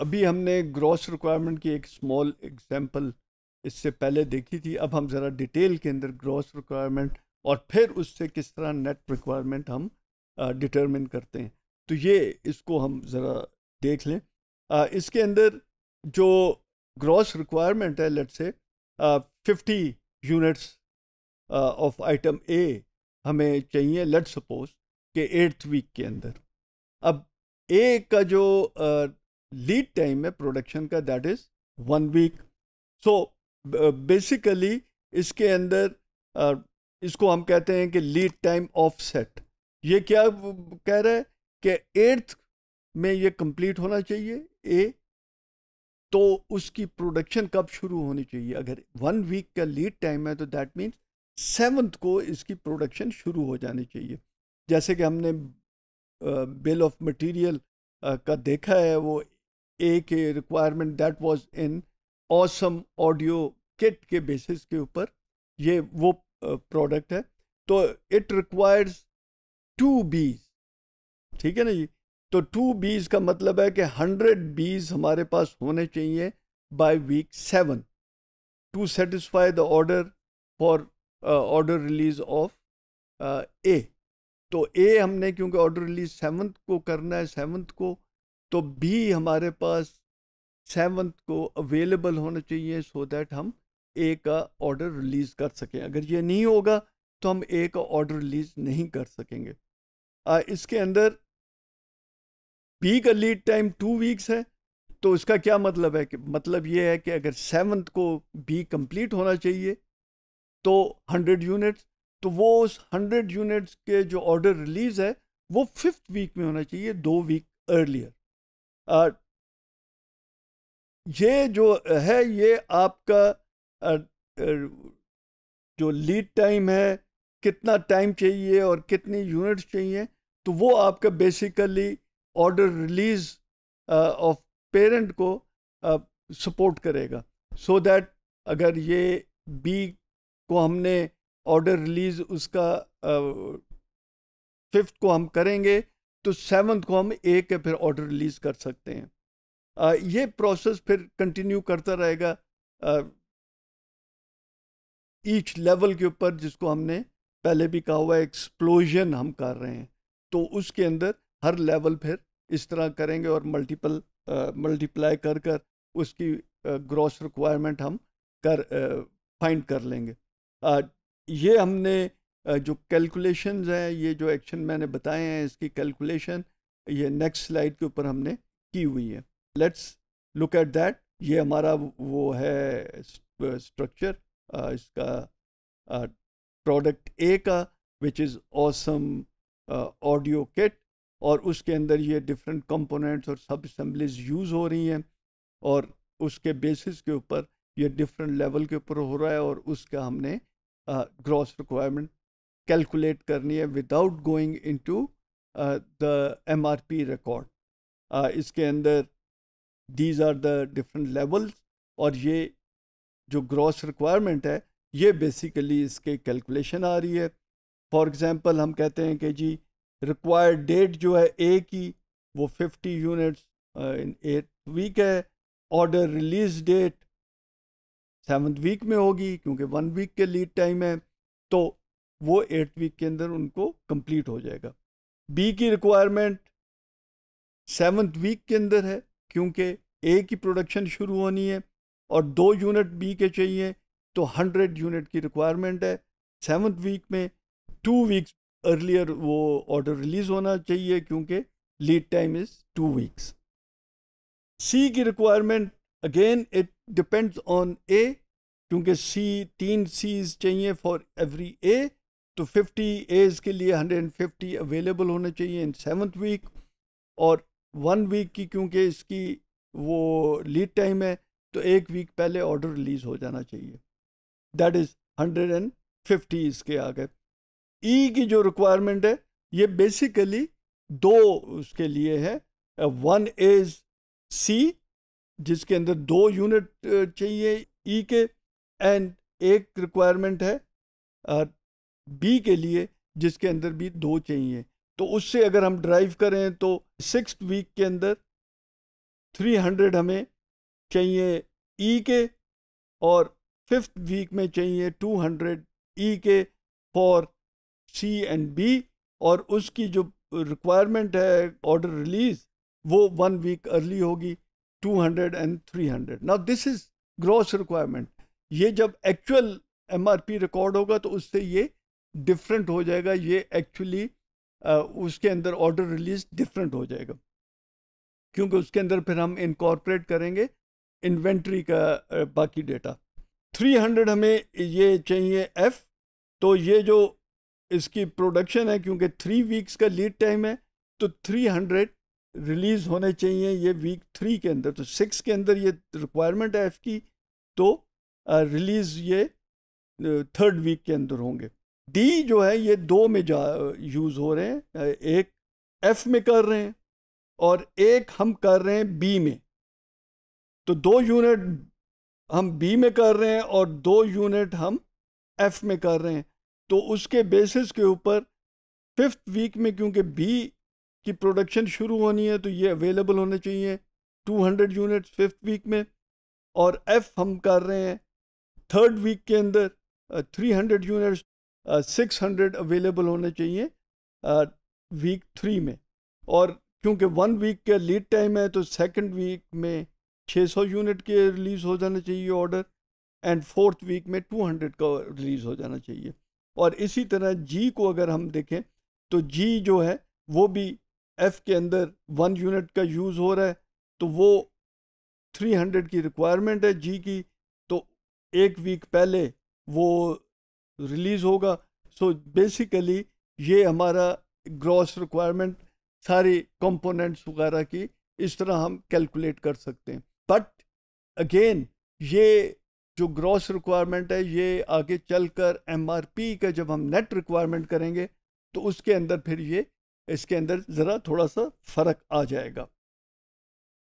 अभी हमने gross requirement की एक स्मॉल एग्जांपल इससे पहले देखी थी अब हम ज़रा डिटेल के अंदर ग्रॉस रिक्वायरमेंट और फिर उससे किस तरह नेट रिक्वायरमेंट हम डिटरमिन करते हैं तो ये इसको हम ज़रा देख लें आ, इसके अंदर जो ग्रॉस रिक्वायरमेंट है let say fifty units of item A हमें चाहिए लेट सपोज के एट्थ वीक के अंदर अब ए का जो uh, लीड टाइम है प्रोडक्शन का that is one week so basically इसके अंदर uh, इसको हम कहते हैं कि लीड टाइम ऑफसेट ये क्या कह रहा है कि एट्थ में ये कंप्लीट होना चाहिए ए तो उसकी प्रोडक्शन कब शुरू होनी चाहिए अगर वन वीक का लीड टाइम है तो दैट मीन्स सेवन्थ को इसकी प्रोडक्शन शुरू हो जानी चाहिए जैसे कि हमने बिल ऑफ मटेरियल का देखा है वो एक requirement that was in awesome audio kit के बेसिस के ऊपर ये वो प्रोडक्ट है तो इट रिक्वायर्स टू बीज ठीक है ना जी तो टू बीज का मतलब है कि हंड्रेड बीज हमारे पास होने चाहिए by week seven to satisfy the order for order release of A तो ए हमने क्योंकि ऑर्डर रिलीज सेवन्थ को करना है सेवन्थ को तो बी हमारे पास सेवंथ को अवेलेबल होना चाहिए सो so दैट हम ए का ऑर्डर रिलीज़ कर सकें अगर ये नहीं होगा तो हम ए का ऑर्डर रिलीज़ नहीं कर सकेंगे आ, इसके अंदर बी का लीड टाइम टू वीक्स है तो इसका क्या मतलब है कि मतलब ये है कि अगर सेवन्थ को बी कंप्लीट होना चाहिए तो हंड्रेड यूनिट्स तो वो उस हंड्रेड यूनिट्स के जो ऑर्डर रिलीज़ है वो फिफ्थ वीक में होना चाहिए दो वीक अर्लियर ये जो है ये आपका जो लीड टाइम है कितना टाइम चाहिए और कितनी यूनिट्स चाहिए तो वो आपका basically order release of parent को सपोर्ट करेगा सो so दैट अगर ये बी को हमने ऑर्डर रिलीज उसका फिफ्थ को हम करेंगे तो सेवन्थ को हम एक फिर ऑर्डर रिलीज कर सकते हैं आ, ये प्रोसेस फिर कंटिन्यू करता रहेगा ईच लेवल के ऊपर जिसको हमने पहले भी कहा हुआ एक्सप्लोजन हम कर रहे हैं तो उसके अंदर हर लेवल फिर इस तरह करेंगे और मल्टीपल मल्टीप्लाई कर कर उसकी ग्रॉस रिक्वायरमेंट हम कर फाइंड कर लेंगे आ, ये हमने जो कैलकुलेशंस हैं ये जो एक्शन मैंने बताए हैं इसकी कैलकुलेशन ये नेक्स्ट स्लाइड के ऊपर हमने की हुई है लेट्स लुक एट दैट ये हमारा वो है स्ट्रक्चर इसका प्रोडक्ट ए का which is awesome audio kit और उसके अंदर ये डिफरेंट कंपोनेंट्स और सब असम्बलीज यूज़ हो रही हैं और उसके बेसिस के ऊपर ये डिफरेंट लेवल के ऊपर हो रहा है और उसका हमने ग्रॉस रिक्वायरमेंट कैलकुलेट करनी है without going into the MRP record इसके अंदर these are the different levels और ये जो ग्रॉस रिक्वायरमेंट है ये बेसिकली इसके कैलकुलेशन आ रही है फॉर एग्ज़ाम्पल हम कहते हैं कि जी रिक्वायर्ड डेट जो है ए की वो 50 यूनिट्स इन एट वीक है order release date seven week में होगी क्योंकि वन वीक के लीड टाइम है तो वो एट वीक के अंदर उनको कंप्लीट हो जाएगा बी की रिक्वायरमेंट सेवन्थ वीक के अंदर है क्योंकि ए की प्रोडक्शन शुरू होनी है और दो यूनिट बी के चाहिए तो हंड्रेड यूनिट की रिक्वायरमेंट है सेवन्थ वीक में टू वीक्स अर्लियर वो ऑर्डर रिलीज होना चाहिए क्योंकि lead time is two weeks C की requirement again it depends on A क्योंकि सी तीन सीज चाहिए फॉर एवरी ए तो 50 एज के लिए 150 अवेलेबल होने चाहिए इन सेवन्थ वीक और वन वीक की क्योंकि इसकी वो लीड टाइम है तो एक वीक पहले ऑर्डर रिलीज़ हो जाना चाहिए दैट इज़ 150 इसके आ गए ई की जो रिक्वायरमेंट है ये बेसिकली दो उसके लिए है वन एज सी जिसके अंदर दो यूनिट चाहिए ई e के एंड एक रिक्वायरमेंट है बी के लिए जिसके अंदर भी दो चाहिए तो उससे अगर हम ड्राइव करें तो सिक्स वीक के अंदर थ्री हंड्रेड हमें चाहिए ई e के और फिफ्थ वीक में चाहिए टू हंड्रेड ई के फॉर सी एंड बी और उसकी जो रिक्वायरमेंट है ऑर्डर रिलीज वो वन वीक अर्ली होगी two hundred and three hundred now this is gross requirement ये जब एक्चुअल एमआरपी रिकॉर्ड होगा तो उससे ये डिफरेंट हो जाएगा ये एक्चुअली उसके अंदर ऑर्डर रिलीज डिफरेंट हो जाएगा क्योंकि उसके अंदर फिर हम इनकॉर्पोरेट करेंगे इन्वेंट्री का बाकी डेटा 300 हमें ये चाहिए एफ़ तो ये जो इसकी प्रोडक्शन है क्योंकि थ्री वीक्स का लीड टाइम है तो 300 रिलीज़ होने चाहिए ये वीक थ्री के अंदर तो सिक्स के अंदर ये रिक्वायरमेंट है एफ़ की तो रिलीज़ ये थर्ड वीक के अंदर होंगे डी जो है ये दो में जा यूज़ हो रहे हैं एक एफ में कर रहे हैं और एक हम कर रहे हैं बी में तो दो यूनिट हम बी में कर रहे हैं और दो यूनिट हम एफ में कर रहे हैं तो उसके बेसिस के ऊपर फिफ्थ वीक में क्योंकि बी की प्रोडक्शन शुरू होनी है तो ये अवेलेबल होने चाहिए 200 यूनिट्स फिफ्थ वीक में और एफ हम कर रहे हैं थर्ड वीक के अंदर 300 यूनिट्स सिक्स हंड्रेड अवेलेबल होने चाहिए वीक थ्री में और क्योंकि वन वीक के लीड टाइम है तो सेकंड वीक में 600 यूनिट के रिलीज़ हो जाना चाहिए ऑर्डर एंड फोर्थ वीक में 200 का रिलीज़ हो जाना चाहिए और इसी तरह जी को अगर हम देखें तो जी जो है वो भी एफ़ के अंदर वन यूनिट का यूज़ हो रहा है तो वो 300 की रिक्वायरमेंट है जी की तो एक वीक पहले वो रिलीज़ होगा सो बेसिकली ये हमारा ग्रॉस रिक्वायरमेंट सारी कंपोनेंट्स वगैरह की इस तरह हम कैलकुलेट कर सकते हैं बट अगेन ये जो ग्रॉस रिक्वायरमेंट है ये आगे चलकर एमआरपी का जब हम नेट रिक्वायरमेंट करेंगे तो उसके अंदर फिर ये इसके अंदर ज़रा थोड़ा सा फ़र्क आ जाएगा